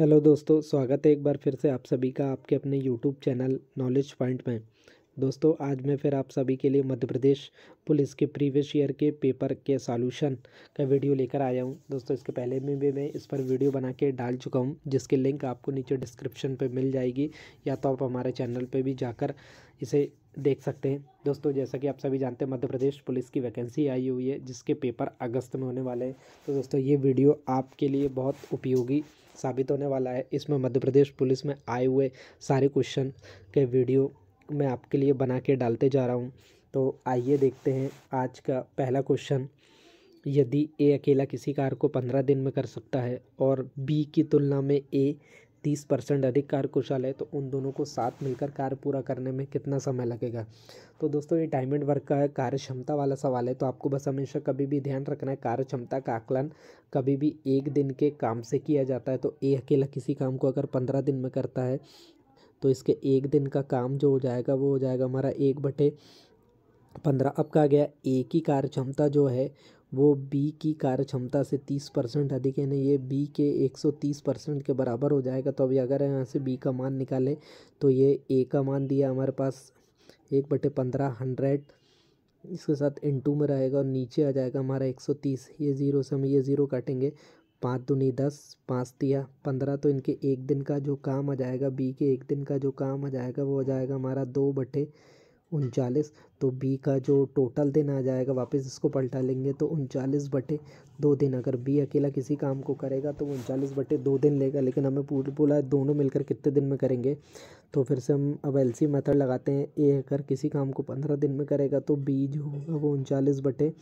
hello दोस्तों स्वागत है एक बार फिर से आप सभी का आपके अपने यूट्यूब चैनल नॉलेज पॉइंट में दोस्तों आज मैं फिर आप सभी के लिए मध्य प्रदेश पुलिस के प्रीवियस ईयर के पेपर के सॉल्यूशन का वीडियो लेकर आया हूं दोस्तों इसके पहले में भी मैं इस पर वीडियो बना के डाल चुका हूं जिसकी लिंक आपको नीचे डिस्क्रिप्शन पे मिल जाएगी या तो आप हमारे चैनल पे भी जाकर इसे देख सकते हैं दोस्तों जैसा कि आप सभी जानते हैं मध्य प्रदेश पुलिस की वैकेंसी आई हुई है जिसके पेपर अगस्त में होने वाले हैं तो दोस्तों ये वीडियो आपके लिए बहुत उपयोगी साबित होने वाला है इसमें मध्य प्रदेश पुलिस में आए हुए सारे क्वेश्चन के वीडियो मैं आपके लिए बना के डालते जा रहा हूँ तो आइए देखते हैं आज का पहला क्वेश्चन यदि ए अकेला किसी कार को पंद्रह दिन में कर सकता है और बी की तुलना में ए तीस परसेंट अधिक कार कुशल है तो उन दोनों को साथ मिलकर कार्य पूरा करने में कितना समय लगेगा तो दोस्तों ये टाइम एंड वर्क का कार्य क्षमता वाला सवाल है तो आपको बस हमेशा कभी भी ध्यान रखना है कार्य क्षमता का आकलन कभी भी एक दिन के काम से किया जाता है तो ए अकेला किसी काम को अगर पंद्रह दिन में करता है तो इसके एक दिन का काम जो हो जाएगा वो हो जाएगा हमारा एक बटे पंद्रह अब कहा गया ए की कार्य क्षमता जो है वो बी की कार्य क्षमता से तीस परसेंट अधिक है ना ये बी के एक सौ तीस परसेंट के बराबर हो जाएगा तो अभी अगर यहाँ से बी का मान निकालें तो ये ए का मान दिया हमारे पास एक बटे पंद्रह हंड्रेड इसके साथ इन में रहेगा और नीचे आ जाएगा हमारा एक सौ तीस ये ज़ीरो से हम ये ज़ीरो काटेंगे पाँच दुनी तो दस पाँच तिया तो पंद्रह तो इनके एक दिन का जो काम आ जाएगा बी के एक दिन का जो काम आ जाएगा वो आ जाएगा हमारा दो बटे उनचालीस तो बी का जो टोटल दिन आ जाएगा वापस इसको पलटा लेंगे तो उनचालीस बटे दो दिन अगर बी अकेला किसी काम को करेगा तो उनचालीस बटे दो दिन लेगा लेकिन हमें पूरा पूरा दोनों मिलकर कितने दिन में करेंगे तो फिर से हम अब एल सी मेथड लगाते हैं ए अगर किसी काम को पंद्रह दिन में करेगा तो बी जो होगा वो उनचालीस बटे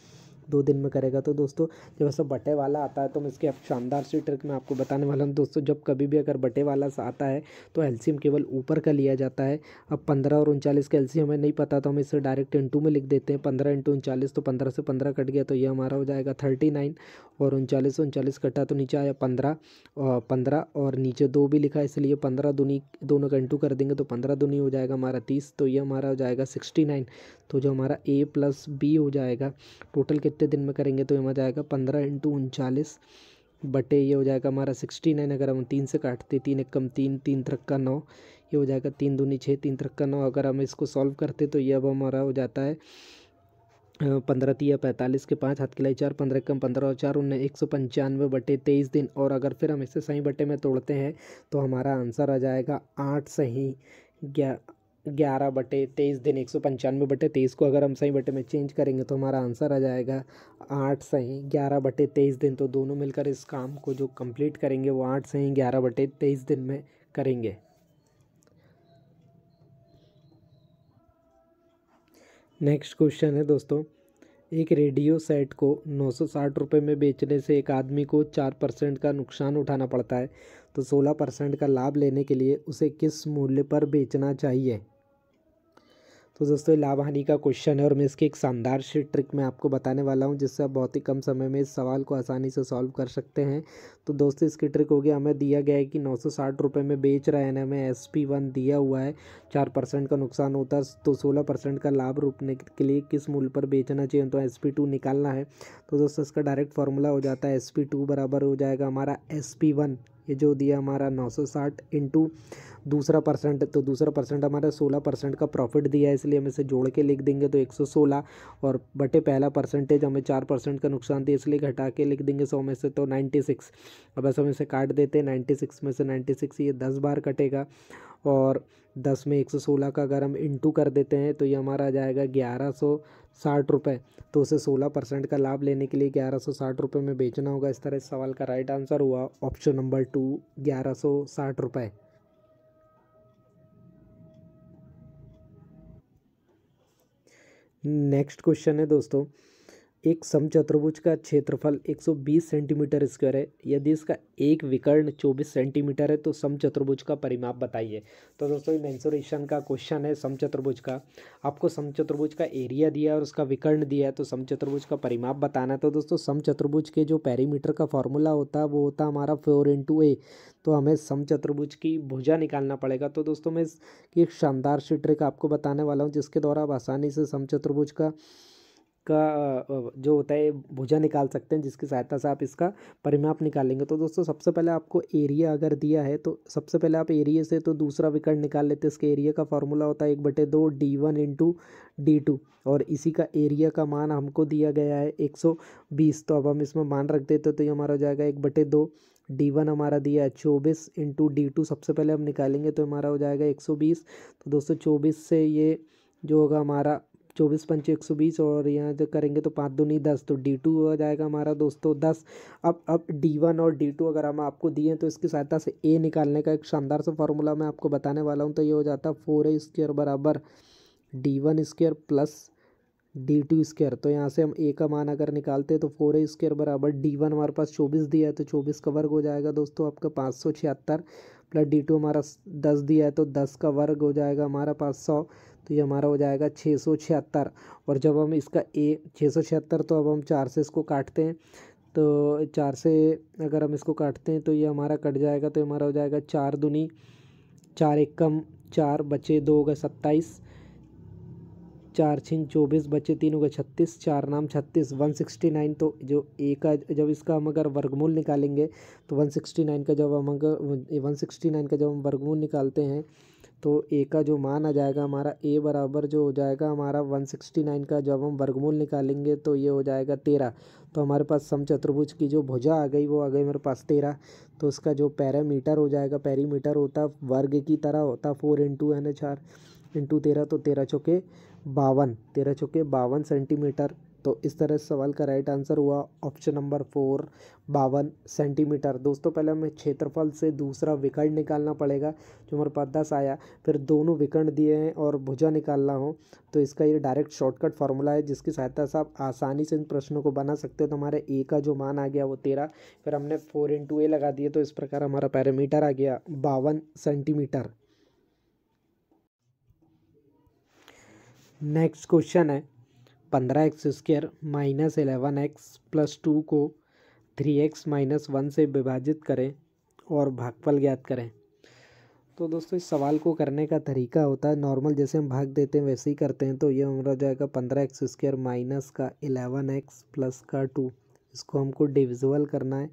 दो दिन में करेगा तो दोस्तों जब ऐसा बटे वाला आता है तो मैं इसके अब शानदार सी ट्रिक मैं आपको बताने वाला हूँ दोस्तों जब कभी भी अगर बटे वाला सा आता है तो एलसीएम केवल ऊपर का लिया जाता है अब पंद्रह और उनचालीस का एलसीएम हमें नहीं पता तो हम इसे डायरेक्ट डायरेक्ट इंटू में लिख देते हैं पंद्रह इंटू उनचालीस तो पंद्रह से पंद्रह कट गया तो ये हमारा हो जाएगा थर्टी नाइन और उनचालीस उनचालीस कटा तो नीचे आया पंद्रह और पंद्रह और नीचे दो भी लिखा है इसलिए पंद्रह दुनी दोनों का इंटू कर देंगे तो पंद्रह दुनी हो जाएगा हमारा तीस तो ये हमारा हो जाएगा सिक्सटी नाइन तो जो हमारा ए प्लस बी हो जाएगा टोटल कितने दिन में करेंगे तो ये हमारा जाएगा पंद्रह इंटू उनचालीस बटे ये हो जाएगा हमारा सिक्सटी नाइन अगर हम तीन से काटते तीन एक कम तीन तीन तरक्का नौ ये हो जाएगा तीन दूनी छः तीन तरक्का नौ अगर हम इसको सॉल्व करते तो ये अब हमारा हो जाता है पंद्रह तीया पैंतालीस के पाँच हाथ लाई चार पंद्रह कम पंद्रह और चार उन्नीस एक सौ पंचानवे बटे तेईस दिन और अगर फिर हम इसे सही बटे में तोड़ते हैं तो हमारा आंसर आ जाएगा आठ सही ग्यारह बटे तेईस दिन एक सौ पंचानवे बटे तेईस को अगर हम सही बटे में चेंज करेंगे तो हमारा आंसर आ जाएगा आठ सही ग्यारह बटे तेईस दिन तो दोनों मिलकर इस काम को जो कंप्लीट करेंगे वो आठ सही ग्यारह बटे तेईस दिन में करेंगे नेक्स्ट क्वेश्चन है दोस्तों एक रेडियो सेट को नौ सौ साठ रुपये में बेचने से एक आदमी को चार परसेंट का नुकसान उठाना पड़ता है तो सोलह परसेंट का लाभ लेने के लिए उसे किस मूल्य पर बेचना चाहिए तो दोस्तों लाभ हानि का क्वेश्चन है और मैं इसकी एक शानदार सी ट्रिक मैं आपको बताने वाला हूँ जिससे आप बहुत ही कम समय में इस सवाल को आसानी से सॉल्व कर सकते हैं तो दोस्तों इसकी ट्रिक होगी हमें दिया गया है कि नौ सौ साठ रुपये में बेच रहे हैं हमें एस पी वन दिया हुआ है चार परसेंट का नुकसान होता है तो सोलह परसेंट का लाभ रुकने के लिए किस मूल्य पर बेचना चाहिए तो एस पी टू निकालना है तो दोस्तों इसका डायरेक्ट फार्मूला हो जाता है एस पी टू बराबर हो जाएगा हमारा एस पी वन ये जो दिया हमारा नौ सौ साठ इंटू दूसरा परसेंट तो दूसरा परसेंट हमारा सोलह परसेंट का प्रॉफिट दिया है इसलिए हम इसे जोड़ के लिख देंगे तो एक सौ सोलह और बटे पहला परसेंटेज हमें चार परसेंट का नुकसान दिया इसलिए घटा के लिख देंगे सौ में से तो नाइन्टी सिक्स अब बस हम इसे काट देते हैं नाइन्टी सिक्स में से नाइन्टी सिक्स ये दस बार कटेगा और दस में एक सौ सोलह का अगर हम इंटू कर देते हैं तो ये हमारा आ जाएगा ग्यारह सौ साठ रुपये तो उसे सोलह परसेंट का लाभ लेने के लिए ग्यारह सौ साठ रुपये में बेचना होगा इस तरह इस सवाल का राइट आंसर हुआ ऑप्शन नंबर टू ग्यारह सौ साठ रुपये नेक्स्ट क्वेश्चन है दोस्तों एक समचतुर्भुज का क्षेत्रफल 120 सेंटीमीटर स्क्वायर है यदि इसका एक विकर्ण 24 सेंटीमीटर है तो समचतुर्भुज का परिमाप बताइए तो दोस्तों मैंसोरेशन का क्वेश्चन है समचतुर्भुज का आपको समचतुर्भुज का एरिया दिया और उसका विकर्ण दिया है तो समचतुर्भुज का परिमाप बताना है तो दोस्तों समचतुर्भुज के जो पैरीमीटर का फॉर्मूला होता है वो होता हमारा फोर इंटू ए तो हमें समचतुर्भुज की भुजा निकालना पड़ेगा तो दोस्तों मैं इसकी एक शानदार सी ट्रिक आपको बताने वाला हूँ जिसके द्वारा आप आसानी से समचतुर्भुज का का जो होता है भुजा निकाल सकते हैं जिसकी सहायता से आप इसका परिमाप निकालेंगे तो दोस्तों सबसे पहले आपको एरिया अगर दिया है तो सबसे पहले आप एरिया से तो दूसरा विकर्ण निकाल लेते हैं इसके एरिया का फॉर्मूला होता है एक बटे दो D one into D two और इसी का एरिया का मान हमको दिया गया है एक सौ बीस तो अब हम इसमें मान रख देते तो ये हमारा हो जाएगा एक बटे दो डी वन हमारा दिया है चौबीस इंटू डी टू सबसे पहले हम निकालेंगे तो हमारा हो जाएगा एक सौ बीस तो दोस्तों चौबीस से ये जो होगा हमारा चौबीस पंच एक सौ बीस और यहाँ जो करेंगे तो पाँच दूनी दस तो डी टू हो जाएगा हमारा दोस्तों दस अब अब डी वन और डी टू अगर हम आपको दिए तो इसकी सहायता से ए निकालने का एक शानदार सा फार्मूला मैं आपको बताने वाला हूँ तो ये हो जाता है फोर ए स्क्वेयर बराबर D one square plus D two square तो यहाँ से हम ए का मान अगर निकालते हैं तो फोर ए स्क्वेयर बराबर डी वन हमारे पास चौबीस दिया है तो चौबीस कवर हो जाएगा दोस्तों आपका पाँच सौ छिहत्तर प्लस डी टू हमारा दस दिया है तो दस का वर्ग हो जाएगा हमारे पास सौ तो ये हमारा हो जाएगा छः सौ छिहत्तर और जब हम इसका ए छः सौ छिहत्तर तो अब हम चार से इसको काटते हैं तो चार से अगर हम इसको काटते हैं तो ये हमारा कट जाएगा तो हमारा हो जाएगा चार दुनी चार एक कम चार बचे दो हो गए सत्ताईस चार छिन चौबीस बच्चे तीनों के छत्तीस चार नाम छत्तीस वन सिक्सटी नाइन तो जो ए का जब इसका हम अगर वर्गमूल निकालेंगे तो वन सिक्सटी नाइन का जब हम अगर वन सिक्सटी नाइन का जब हम वर्गमूल निकालते हैं तो ए का जो मान आ जाएगा हमारा ए बराबर जो हो जाएगा हमारा वन सिक्सटी नाइन का जब हम वर्गमूल निकालेंगे तो ये हो जाएगा तेरह तो हमारे पास सम चतुर्भुज की जो भुजा आ गई वो आ गई मेरे पास तेरह तो उसका जो पैरामीटर हो जाएगा पैरीमीटर होता वर्ग की तरह होता फोर इंटू यानी चार इंटू तेरह तो तेरह चौके बावन तेरह चौके बावन सेंटीमीटर तो इस तरह से सवाल का राइट आंसर हुआ ऑप्शन नंबर फोर बावन सेंटीमीटर दोस्तों पहले हमें क्षेत्रफल से दूसरा विकर्ण निकालना पड़ेगा जो हमारे पास दस आया फिर दोनों विकर्ण दिए हैं और भुजा निकालना हो तो इसका ये डायरेक्ट शॉर्टकट फार्मूला है जिसकी सहायता से आप आसानी से इन प्रश्नों को बना सकते हो तो हमारे ए का जो मान आ गया वो तेरह फिर हमने फोर इंटू ए लगा दिए तो इस प्रकार हमारा पैरामीटर आ गया बावन सेंटीमीटर नेक्स्ट क्वेश्चन है पंद्रह X square minus eleven X plus two को थ्री एक्स माइनस वन से विभाजित करें और भागफल ज्ञात करें तो दोस्तों इस सवाल को करने का तरीका होता है नॉर्मल जैसे हम भाग देते हैं वैसे ही करते हैं तो ये हमारा जाएगा पंद्रह एक्स स्क्वेयर माइनस का एलेवन एक्स प्लस का टू इसको हमको डिविजल करना है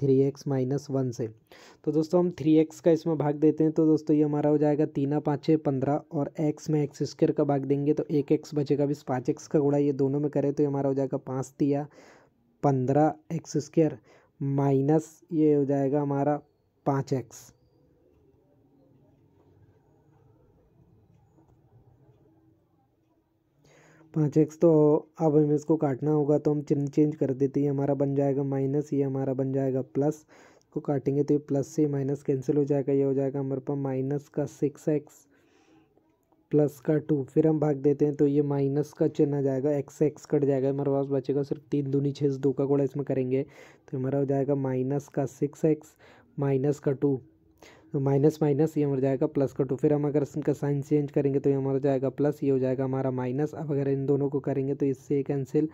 थ्री एक्स माइनस वन से तो दोस्तों हम थ्री एक्स का इसमें भाग देते हैं तो दोस्तों ये हमारा हो जाएगा तीन पाँच छः पंद्रह और एक्स में एक्स स्क्र का भाग देंगे तो एक एक्स बचेगा बीस पाँच एक्स का गुड़ा ये दोनों में करें तो ये हमारा हो जाएगा पाँच तिया पंद्रह एक्स स्क्वेयर माइनस ये हो जाएगा हमारा पाँच एक्स पाँच एक्स तो अब हमें इसको काटना होगा तो हम चिन्ह चेंज कर देते ये हमारा बन जाएगा माइनस ये हमारा बन जाएगा प्लस को काटेंगे तो ये प्लस से माइनस कैंसिल हो जाएगा ये हो जाएगा हमारे पास माइनस का सिक्स एक्स प्लस का टू फिर हम भाग देते हैं तो ये माइनस का चिन्ह आ जाएगा एक्स एक्स कट जाएगा हमारे पास बचेगा सिर्फ तीन दूनी छः दो का गोड़ा इसमें करेंगे तो हमारा हो जाएगा माइनस का सिक्स एक्स माइनस का टू तो माइनस माइनस ये हमारा जाएगा प्लस का टू फिर हम अगर इनका साइन चेंज करेंगे तो ये हमारा जाएगा प्लस ये हो जाएगा हमारा माइनस अब अगर इन दोनों को करेंगे तो इससे कैंसिल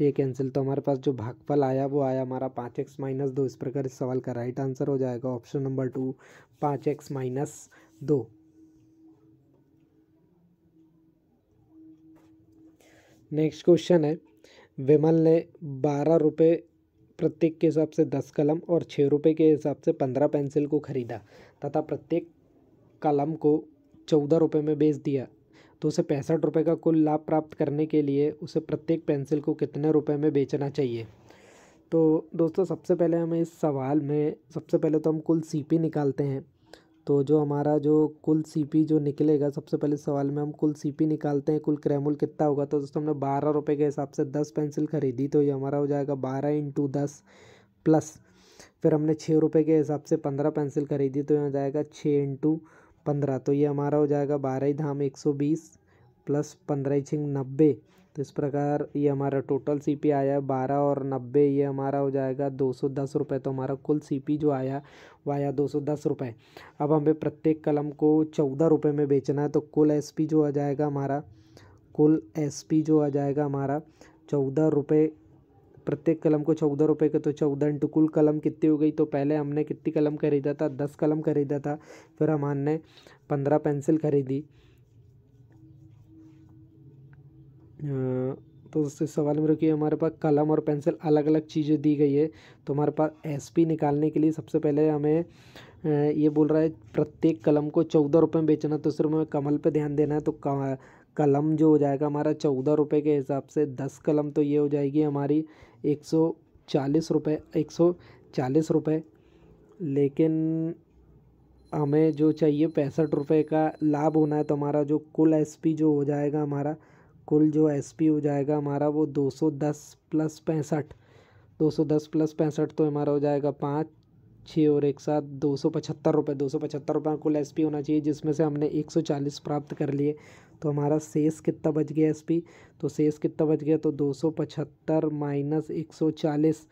ये कैंसिल तो, तो हमारे पास जो भागफल आया वो आया हमारा पाँच एक्स माइनस दो इस प्रकार इस सवाल का राइट आंसर हो जाएगा ऑप्शन नंबर टू पाँच एक्स माइनस दो नेक्स्ट क्वेश्चन है विमल ने बारह रुपये प्रत्येक के हिसाब से दस कलम और छः रुपये के हिसाब से पंद्रह पेंसिल को ख़रीदा तथा प्रत्येक कलम को चौदह रुपये में बेच दिया तो उसे पैंसठ रुपये का कुल लाभ प्राप्त करने के लिए उसे प्रत्येक पेंसिल को कितने रुपये में बेचना चाहिए तो दोस्तों सबसे पहले हमें इस सवाल में सबसे पहले तो हम कुल सीपी निकालते हैं तो जो हमारा जो कुल सीपी जो निकलेगा सबसे पहले सवाल में हम कुल सीपी निकालते हैं कुल क्रेमुल कितना होगा तो दोस्तों हमने बारह रुपये के हिसाब से दस पेंसिल खरीदी तो ये हमारा हो जाएगा बारह इंटू दस प्लस फिर हमने छः रुपये के हिसाब से पंद्रह पेंसिल खरीदी तो ये हो जाएगा छः इंटू पंद्रह तो ये हमारा हो जाएगा बारह ही धाम एक सौ बीस प्लस पंद्रह छिंग नब्बे तो इस प्रकार ये हमारा टोटल सीपी आया बारह और नब्बे ये हमारा हो जाएगा दो सौ दस रुपये तो हमारा कुल सीपी जो आया वो आया दो सौ दस रुपये अब हमें प्रत्येक कलम को चौदह रुपये में बेचना है तो कुल एसपी जो आ जाएगा हमारा कुल एसपी जो आ जाएगा हमारा चौदह रुपये प्रत्येक कलम को चौदह रुपये का तो चौदह इंटू कुल कलम कितनी हो गई तो पहले हमने कितनी कलम खरीदा था दस कलम खरीदा था फिर हमारे पंद्रह पेंसिल खरीदी तो दोस्तों सवाल में रुकिए हमारे पास कलम और पेंसिल अलग अलग चीज़ें दी गई है तो हमारे पास एस पी निकालने के लिए सबसे पहले हमें ये बोल रहा है प्रत्येक कलम को चौदह रुपये में बेचना तो सिर्फ हमें कमल पे ध्यान देना है तो कलम जो हो जाएगा हमारा चौदह रुपये के हिसाब से दस कलम तो ये हो जाएगी हमारी एक सौ चालीस रुपये एक सौ चालीस रुपये लेकिन हमें जो चाहिए पैंसठ रुपये का लाभ होना है तो हमारा जो कुल पी जो हो जाएगा हमारा कुल जो एस पी हो जाएगा हमारा वो दो सौ दस प्लस पैंसठ दो सौ दस प्लस पैंसठ तो हमारा हो जाएगा पाँच छः और एक साथ दो सौ पचहत्तर रुपये दो सौ पचहत्तर रुपये कुल एस पी होना चाहिए जिसमें से हमने एक सौ चालीस प्राप्त कर लिए तो हमारा शेष कितना बच गया एस पी तो शेष कितना बच गया तो दो सौ पचहत्तर माइनस एक सौ चालीस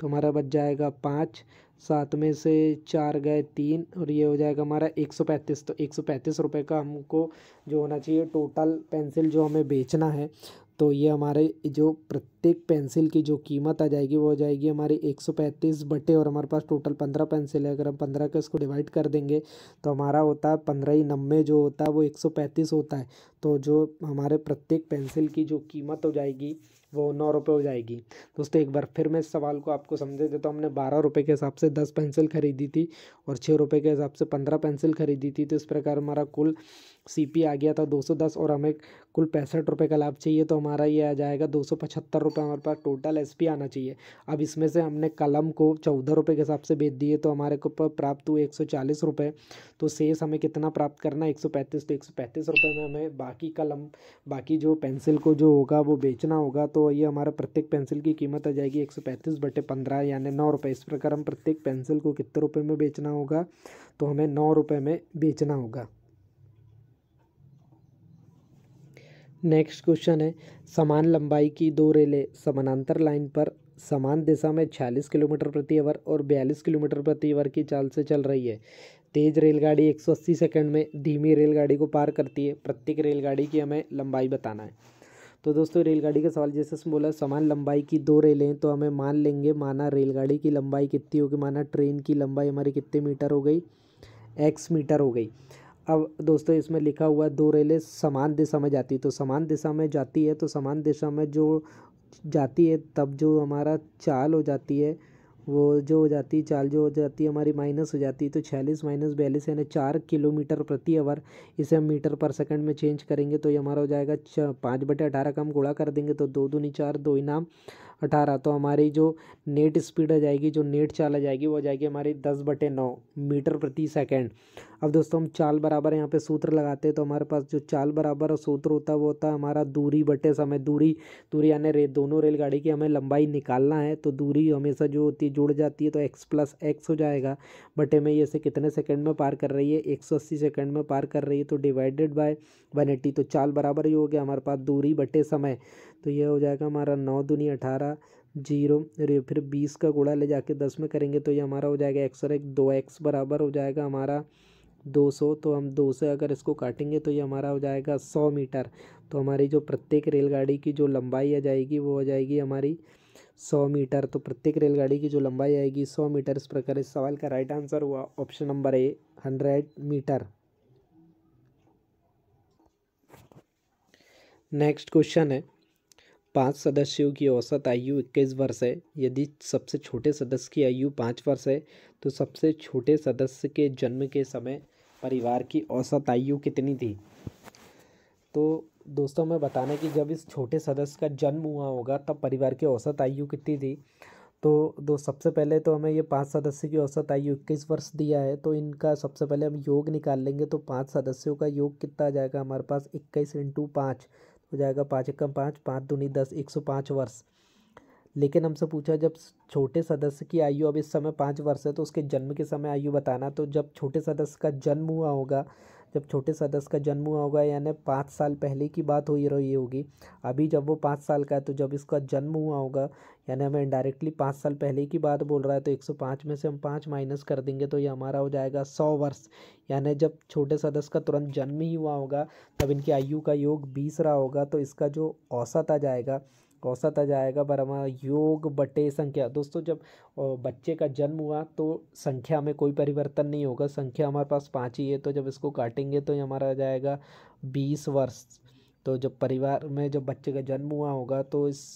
तो हमारा बच जाएगा पाँच सात में से चार गए तीन और ये हो जाएगा हमारा एक सौ पैंतीस तो एक सौ पैंतीस रुपये का हमको जो होना चाहिए टोटल पेंसिल जो हमें बेचना है तो ये हमारे जो प्रत्येक पेंसिल की जो कीमत आ जाएगी वो हो जाएगी हमारी एक सौ पैंतीस बटे और हमारे पास टोटल पंद्रह पेंसिल है अगर हम पंद्रह का इसको डिवाइड कर देंगे तो हमारा होता है पंद्रह ही नब्बे जो होता है वो एक सौ पैंतीस होता है तो जो हमारे प्रत्येक पेंसिल की जो कीमत हो जाएगी वो नौ रुपये हो जाएगी दोस्तों एक बार फिर मैं इस सवाल को आपको समझे देता तो हमने बारह रुपये के हिसाब से दस पेंसिल खरीदी थी और छः रुपये के हिसाब से पंद्रह पेंसिल खरीदी थी तो इस प्रकार हमारा कुल सीपी आ गया था 210 और हमें कुल पैंसठ रुपये का लाभ चाहिए तो हमारा ये आ जाएगा दो सौ पचहत्तर रुपये हमारे पास टोटल एसपी आना चाहिए अब इसमें से हमने कलम को चौदह रुपये के हिसाब से बेच दिए तो हमारे को प्राप्त हुए एक सौ चालीस रुपये तो शेष हमें कितना प्राप्त करना है एक सौ पैंतीस तो एक सौ पैंतीस रुपये में हमें बाकी कलम बाकी जो पेंसिल को जो होगा वो बेचना होगा तो ये हमारा प्रत्येक पेंसिल की कीमत आ जाएगी एक सौ पैंतीस बटे पंद्रह यानी नौ रुपये इस प्रकार हम प्रत्येक पेंसिल को कितने रुपये में बेचना होगा तो हमें नौ रुपये में बेचना होगा नेक्स्ट क्वेश्चन है समान लंबाई की दो रेलें समानांतर लाइन पर समान दिशा में छियालीस किलोमीटर प्रति आवर और बयालीस किलोमीटर प्रति आवर की चाल से चल रही है तेज रेलगाड़ी 180 सेकंड में धीमी रेलगाड़ी को पार करती है प्रत्येक रेलगाड़ी की हमें लंबाई बताना है तो दोस्तों रेलगाड़ी का सवाल जैसे इसमें बोला समान लंबाई की दो रेलें तो हमें मान लेंगे माना रेलगाड़ी की लंबाई कितनी होगी माना ट्रेन की लंबाई हमारी कितने मीटर हो गई एक्स मीटर हो गई अब दोस्तों इसमें लिखा हुआ है दो रेलें समान दिशा में जाती है तो समान दिशा में जाती है तो समान दिशा में जो जाती है तब जो हमारा चाल हो जाती है वो जो हो जाती है चाल जो हो जाती है हमारी माइनस हो जाती है तो छियालीस माइनस बयालीस यानी चार किलोमीटर प्रति आवर इसे हम मीटर पर सेकंड में चेंज करेंगे तो ये हमारा हो जाएगा पाँच बटे अठारह का हम गुड़ा कर देंगे तो दो दूनी चार दो इनाम अठारह तो हमारी जो नेट स्पीड आ जाएगी जो नेट चाल आ जाएगी वो आ जाएगी हमारी दस बटे नौ मीटर प्रति सेकेंड अब दोस्तों हम चाल बराबर यहाँ पे सूत्र लगाते हैं तो हमारे पास जो चाल बराबर सूत्र होता है वो होता है हमारा दूरी बटे समय दूरी दूरी यानी रे दोनों रेलगाड़ी की हमें लंबाई निकालना है तो दूरी हमेशा जो होती है जुड़ जाती है तो एक्स प्लस एक्स हो जाएगा बटे में ये से कितने सेकेंड में पार कर रही है एक सौ अस्सी सेकेंड में पार कर रही है तो डिवाइडेड बाय वन एट्टी तो चाल बराबर ही हो गया हमारे पास दूरी बटे समय तो यह हो जाएगा हमारा नौ दूनी अठारह जीरो फिर बीस का गुड़ा ले जाके दस में करेंगे तो ये हमारा हो जाएगा एक्स और एक दो एक्स बराबर हो जाएगा हमारा दो सौ तो हम दो से अगर इसको काटेंगे तो ये हमारा हो जाएगा सौ मीटर तो हमारी जो प्रत्येक रेलगाड़ी की जो लंबाई आ जाएगी वो हो जाएगी हमारी सौ मीटर तो प्रत्येक रेलगाड़ी की जो लंबाई आएगी सौ मीटर इस प्रकार इस सवाल का राइट आंसर हुआ option number a hundred metre next question है पाँच सदस्यों की औसत आयु इक्कीस वर्ष है यदि सबसे छोटे सदस्य की आयु पाँच वर्ष है तो सबसे छोटे सदस्य के जन्म के समय परिवार की औसत आयु कितनी थी तो दोस्तों मैं बताना कि जब इस छोटे सदस्य का जन्म हुआ होगा तब परिवार की औसत आयु कितनी थी तो दो सबसे पहले तो हमें ये पांच सदस्य की औसत आयु इक्कीस वर्ष दिया है तो इनका सबसे पहले हम योग निकाल लेंगे तो पांच सदस्यों का योग कितना आ जाएगा हमारे पास इक्कीस इंटू पाँच हो जाएगा पाँच एकम पाँच पाँच दूनी दस एक सौ पाँच वर्ष लेकिन हमसे पूछा जब छोटे सदस्य की आयु अब इस समय पाँच वर्ष है तो उसके जन्म के समय आयु बताना तो जब छोटे सदस्य का जन्म हुआ होगा जब छोटे सदस्य का जन्म हुआ होगा यानी पाँच साल पहले की बात हो रही होगी अभी जब वो पाँच साल का है तो जब इसका जन्म हुआ होगा यानी हमें इंडायरेक्टली पाँच साल पहले की बात बोल रहा है तो 105 में से हम पाँच माइनस कर देंगे तो ये हमारा हो जाएगा सौ वर्ष यानी जब छोटे सदस्य का तुरंत जन्म ही हुआ होगा तब इनकी आयु का योग बीस रहा होगा तो इसका जो औसत आ जाएगा औसत आ जाएगा बराबर योग बटे संख्या दोस्तों जब बच्चे का जन्म हुआ तो संख्या में कोई परिवर्तन नहीं होगा संख्या हमारे पास पाँच ही है तो जब इसको काटेंगे तो हमारा आ जाएगा बीस वर्ष तो जब परिवार में जब बच्चे का जन्म हुआ होगा तो इस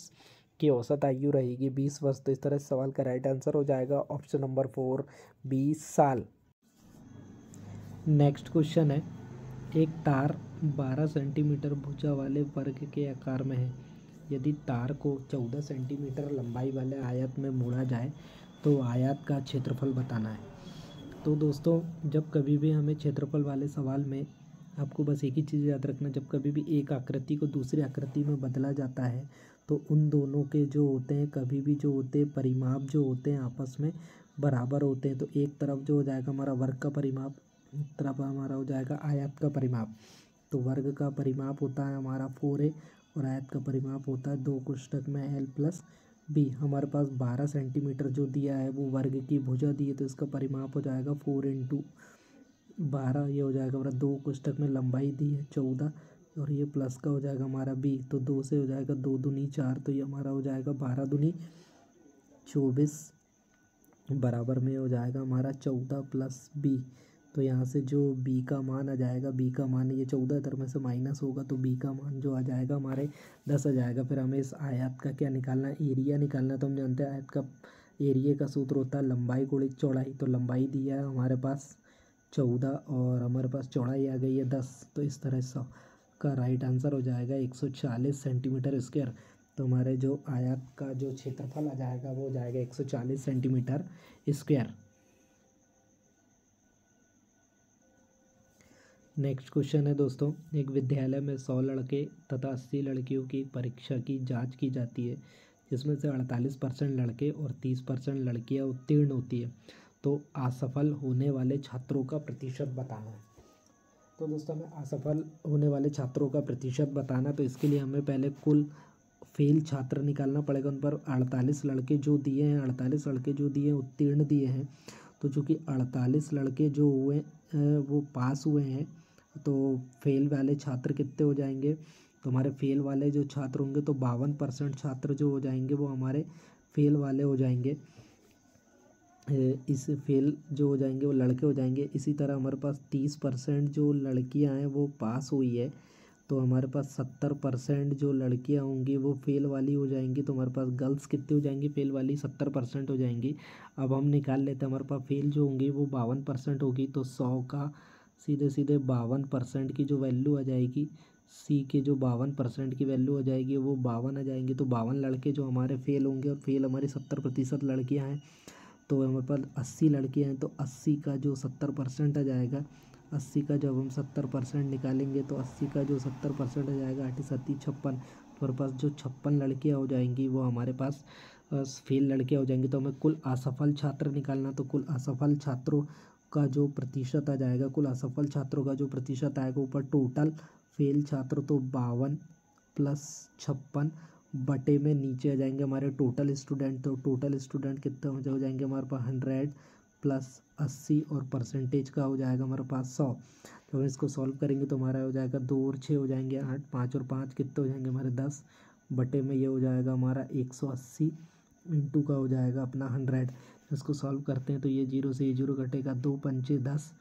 की औसत आयु रहेगी बीस वर्ष तो इस तरह सवाल का राइट आंसर हो जाएगा ऑप्शन नंबर फोर बीस साल नेक्स्ट क्वेश्चन है एक तार 12 सेंटीमीटर भुजा वाले वर्ग के आकार में है यदि तार को 14 सेंटीमीटर लंबाई वाले आयत में मोड़ा जाए तो आयत का क्षेत्रफल बताना है तो दोस्तों जब कभी भी हमें क्षेत्रफल वाले सवाल में आपको बस एक ही चीज़ याद रखना जब कभी भी एक आकृति को दूसरी आकृति में बदला जाता है तो उन दोनों के जो होते हैं कभी भी जो होते हैं परिमाप जो होते हैं आपस में बराबर होते हैं तो एक तरफ जो हो जाएगा हमारा वर्ग का परिमाप तरफ हमारा हो जाएगा आयत का परिमाप तो वर्ग का परिमाप होता है हमारा फोर ए और आयत का परिमाप होता है दो कुष्टक में एल प्लस बी हमारे पास बारह सेंटीमीटर जो दिया है वो वर्ग की भुजा दी है तो इसका परिमाप हो जाएगा फोर इंटू बारह ये हो जाएगा हमारा दो कुष्टक में लंबाई दी है चौदह और ये प्लस का हो जाएगा हमारा बी तो दो से हो जाएगा दो दुनी चार तो ये हमारा हो जाएगा बारह दुनी चौबीस बराबर में हो जाएगा हमारा चौदह प्लस बी तो यहाँ से जो b का मान आ जाएगा b का मान ये चौदह इधर में से माइनस होगा तो b का मान जो आ जाएगा हमारे दस आ जाएगा फिर हमें इस आयत का क्या निकालना है एरिया निकालना तो हम जानते हैं आयत का एरिया का सूत्र होता है लंबाई गुड़ी चौड़ाई तो लंबाई दिया है हमारे पास चौदह और हमारे पास चौड़ाई आ गई है दस तो इस तरह सौ का राइट आंसर हो जाएगा एक सौ चालीस सेंटीमीटर स्क्वायर तो हमारे जो आयत का जो क्षेत्रफल आ जाएगा वो हो जाएगा एक सौ चालीस सेंटीमीटर स्क्वायर नेक्स्ट क्वेश्चन है दोस्तों एक विद्यालय में सौ लड़के तथा अस्सी लड़कियों की परीक्षा की जांच की जाती है जिसमें से अड़तालीस परसेंट लड़के और तीस परसेंट लड़कियाँ उत्तीर्ण होती है तो असफल होने वाले छात्रों का प्रतिशत बताना है तो दोस्तों हमें असफल होने वाले छात्रों का प्रतिशत बताना तो इसके लिए हमें पहले कुल फेल छात्र निकालना पड़ेगा उन पर अड़तालीस लड़के जो दिए हैं अड़तालीस लड़के जो दिए हैं उत्तीर्ण दिए हैं तो चूँकि अड़तालीस लड़के जो हुए वो पास हुए हैं तो फेल वाले छात्र कितने हो जाएंगे तो हमारे फेल वाले जो छात्र होंगे तो बावन परसेंट छात्र जो हो जाएंगे वो हमारे फेल वाले हो जाएंगे इस फेल जो हो जाएंगे वो लड़के हो जाएंगे इसी तरह हमारे पास तीस परसेंट जो लड़कियां हैं वो पास हुई है तो हमारे पास सत्तर परसेंट जो लड़कियां होंगी वो फेल वाली हो जाएंगी तो हमारे पास गर्ल्स कितनी हो जाएंगी फेल वाली सत्तर परसेंट हो जाएंगी अब हम निकाल लेते हैं हमारे पास फेल जो होंगी वो बावन परसेंट होगी तो सौ का सीधे सीधे बावन परसेंट की जो वैल्यू आ जाएगी सी के जो बावन परसेंट की वैल्यू आ जाएगी वो बावन आ जाएंगे तो बावन लड़के जो हमारे फेल होंगे और फेल हमारे सत्तर प्रतिशत लड़कियाँ हैं तो हमारे पास अस्सी लड़कियाँ हैं तो अस्सी का जो सत्तर परसेंट आ जाएगा अस्सी का जब हम सत्तर परसेंट निकालेंगे तो अस्सी का जो सत्तर परसेंट आ जाएगा अठी सत्ती छप्पन हमारे पास जो छप्पन लड़कियाँ हो जाएंगी वो हमारे पास फेल लड़कियाँ हो जाएंगी तो हमें कुल असफल छात्र निकालना तो कुल असफल छात्रों का जो प्रतिशत आ जाएगा कुल असफल छात्रों का जो प्रतिशत आएगा ऊपर टोटल फेल छात्र तो बावन प्लस छप्पन बटे में नीचे आ जाएंगे हमारे टोटल स्टूडेंट तो टोटल स्टूडेंट कितने हो जाएंगे हमारे पास हंड्रेड प्लस अस्सी और परसेंटेज का हो जाएगा हमारे पास सौ तो हम इसको सॉल्व करेंगे तो हमारा हो जाएगा दो और छः हो जाएंगे आठ पाँच और पाँच कितने हो जाएंगे हमारे दस बटे में ये हो जाएगा हमारा एक सौ अस्सी इंटू का हो जाएगा अपना हंड्रेड इसको सॉल्व करते हैं तो ये जीरो से ये जीरो कटेगा दो पंचे दस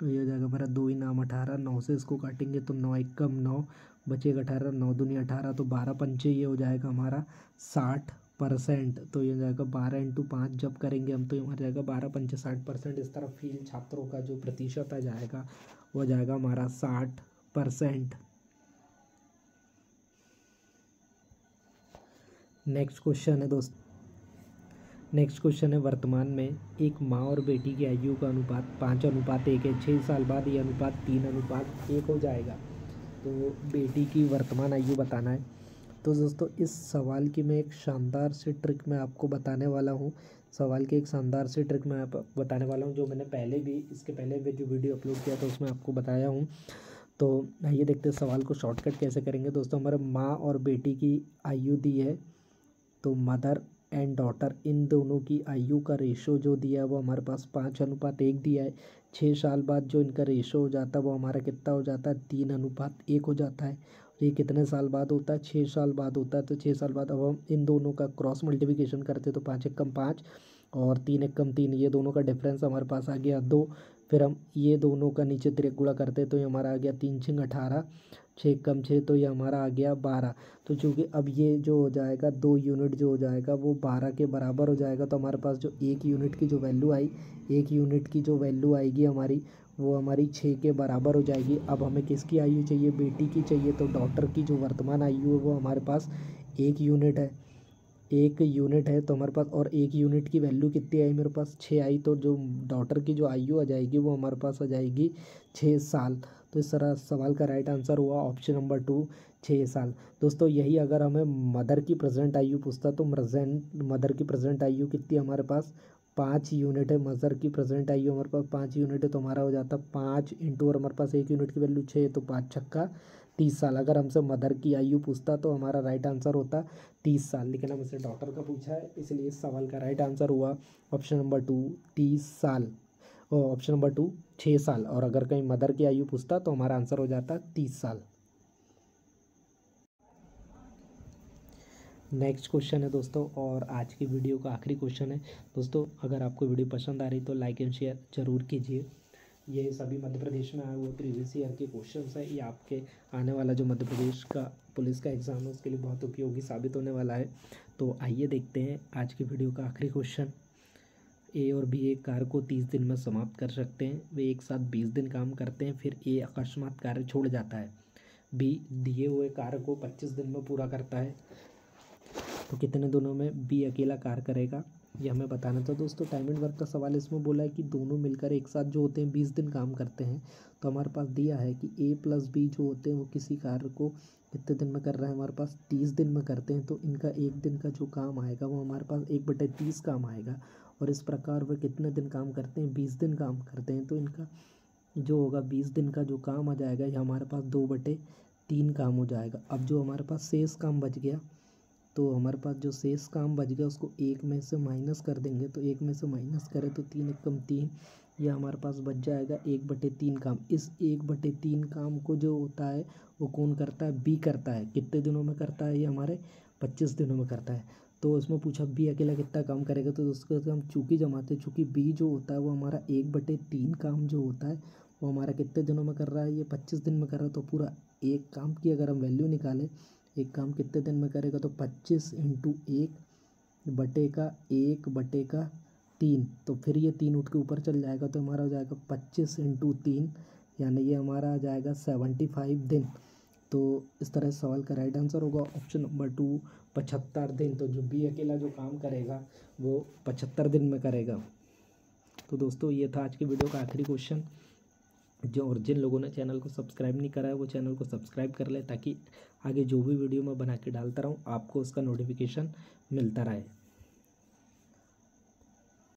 तो ये हो जाएगा हमारा दो ही नाम अठारह नौ से इसको काटेंगे तो नौ एक कम नौ बचेगा अठारह नौ दुनिया अठारह तो बारह पंचे ये हो जाएगा हमारा साठ परसेंट तो ये हो जाएगा बारह इंटू पाँच जब करेंगे हम तो ये हमारा जाएगा बारह पंचे साठ परसेंट इस तरह फील छात्रों का जो प्रतिशत आ जाएगा वो जाएगा हमारा साठ परसेंट नेक्स्ट क्वेश्चन है दोस्तों नेक्स्ट क्वेश्चन है वर्तमान में एक माँ और बेटी की आयु का अनुपात पाँच अनुपात एक है छः साल बाद ये अनुपात तीन अनुपात एक हो जाएगा तो बेटी की वर्तमान आयु बताना है तो दोस्तों इस सवाल की मैं एक शानदार से ट्रिक मैं आपको बताने वाला हूँ सवाल की एक शानदार से ट्रिक मैं आप बताने वाला हूँ जो मैंने पहले भी इसके पहले भी जो वीडियो अपलोड किया था उसमें आपको बताया हूँ तो आइए देखते हैं सवाल को शॉर्टकट कैसे करेंगे दोस्तों हमारे माँ और बेटी की आयु दी है तो मदर एंड डॉटर इन दोनों की आयु का रेशो जो दिया है वो हमारे पास पाँच अनुपात एक दिया है छः साल बाद जो इनका रेशो हो जाता है वो हमारा कितना हो जाता है तीन अनुपात एक हो जाता है ये कितने साल बाद होता है छः साल बाद होता है तो छः साल बाद अब हम इन दोनों का क्रॉस मल्टीप्लिकेशन करते तो पाँच एक कम पाँच और तीन एक कम तीन ये दोनों का डिफरेंस हमारे पास आ गया दो फिर हम ये दोनों का नीचे त्रिगुणा करते हैं तो ये हमारा आ गया तीन छिंग अठारह छः कम छः तो ये हमारा आ गया बारह तो चूँकि अब ये जो हो जाएगा दो यूनिट जो हो जाएगा वो बारह के बराबर हो जाएगा तो हमारे पास जो एक यूनिट की जो वैल्यू आई एक यूनिट की जो वैल्यू आएगी हमारी वो हमारी छः के बराबर हो जाएगी अब हमें किसकी आयु चाहिए बेटी की चाहिए तो डॉक्टर की जो वर्तमान आयु है वो हमारे पास एक यूनिट है एक यूनिट है तो हमारे पास और एक यूनिट की वैल्यू कितनी आई मेरे पास छः आई तो जो डॉटर की जो आयु आ जाएगी वो हमारे पास आ जाएगी छः साल तो इस तरह सवाल का राइट आंसर हुआ ऑप्शन नंबर टू छः साल दोस्तों यही अगर हमें मदर की प्रेजेंट आयु पूछता तो प्रेजेंट मदर की प्रेजेंट आयु कितनी हमारे पास पाँच यूनिट है मदर की प्रेजेंट आयु हमारे पास पाँच यूनिट है तो हमारा हो जाता पाँच इंटू और हमारे पास एक यूनिट की वैल्यू छः तो पाँच छक्का तीस साल अगर हमसे मदर की आयु पूछता तो हमारा राइट आंसर होता तीस साल लेकिन हमसे डॉटर का पूछा है इसलिए इस सवाल का राइट आंसर हुआ ऑप्शन नंबर टू तीस साल ऑप्शन नंबर टू छः साल और अगर कहीं मदर की आयु पूछता तो हमारा आंसर हो जाता तीस साल नेक्स्ट क्वेश्चन है दोस्तों और आज की वीडियो का आखिरी क्वेश्चन है दोस्तों अगर आपको वीडियो पसंद आ रही तो लाइक एंड शेयर ज़रूर कीजिए ये सभी मध्य प्रदेश में आए हुए प्रीवियस ईयर के क्वेश्चंस हैं ये आपके आने वाला जो मध्य प्रदेश का पुलिस का एग्ज़ाम है उसके लिए बहुत उपयोगी साबित होने वाला है तो आइए देखते हैं आज की वीडियो का आखिरी क्वेश्चन ए और बी एक कार्य को तीस दिन में समाप्त कर सकते हैं वे एक साथ बीस दिन काम करते हैं फिर ए अकस्मात कार्य छोड़ जाता है बी दिए हुए कार्य को पच्चीस दिन में पूरा करता है तो कितने दिनों में बी अकेला कार्य करेगा ये हमें बताना था दोस्तों टाइम एंड वर्क का सवाल इसमें बोला है कि दोनों मिलकर एक साथ जो होते हैं बीस दिन काम करते हैं तो हमारे पास दिया है कि ए प्लस बी जो होते हैं वो किसी कार्य को कितने दिन में कर रहे हैं हमारे पास तीस दिन में करते हैं तो इनका एक दिन का जो काम आएगा वो हमारे पास एक बटे तीस काम आएगा और इस प्रकार वह कितने दिन काम करते हैं बीस दिन काम करते हैं तो इनका जो होगा बीस दिन का जो काम आ जाएगा ये हमारे पास दो बटे तीन काम हो जाएगा अब जो हमारे पास शेष काम बच गया तो हमारे पास जो शेष काम बच गया उसको एक में से माइनस कर देंगे तो एक में से माइनस करें तो तीन एक कम तीन यह हमारे पास बच जाएगा एक बटे तीन काम इस एक बटे तीन काम को जो होता है वो कौन करता है बी करता है कितने दिनों में करता है ये हमारे पच्चीस दिनों में करता है तो उसमें पूछा बी अकेला कितना काम करेगा तो उसको हम चूँकि जमाते हैं चूँकि बी जो होता है वो हमारा एक बटे तीन काम जो होता है वो हमारा कितने दिनों में कर रहा है ये पच्चीस दिन में कर रहा है तो पूरा एक काम की अगर हम वैल्यू निकालें एक काम कितने दिन में करेगा तो पच्चीस इंटू एक बटे का एक बटे का तीन तो फिर ये तीन उठ के ऊपर चल जाएगा तो हमारा हो जाएगा पच्चीस इंटू तीन यानी ये हमारा आ जाएगा सेवेंटी फाइव दिन तो इस तरह सवाल का राइट आंसर होगा ऑप्शन नंबर टू पचहत्तर दिन तो जो भी अकेला जो काम करेगा वो पचहत्तर दिन में करेगा तो दोस्तों ये था आज की वीडियो का आखिरी क्वेश्चन जो और जिन लोगों ने चैनल को सब्सक्राइब नहीं करा है वो चैनल को सब्सक्राइब कर लें ताकि आगे जो भी वीडियो मैं बना के डालता रहूँ आपको उसका नोटिफिकेशन मिलता रहे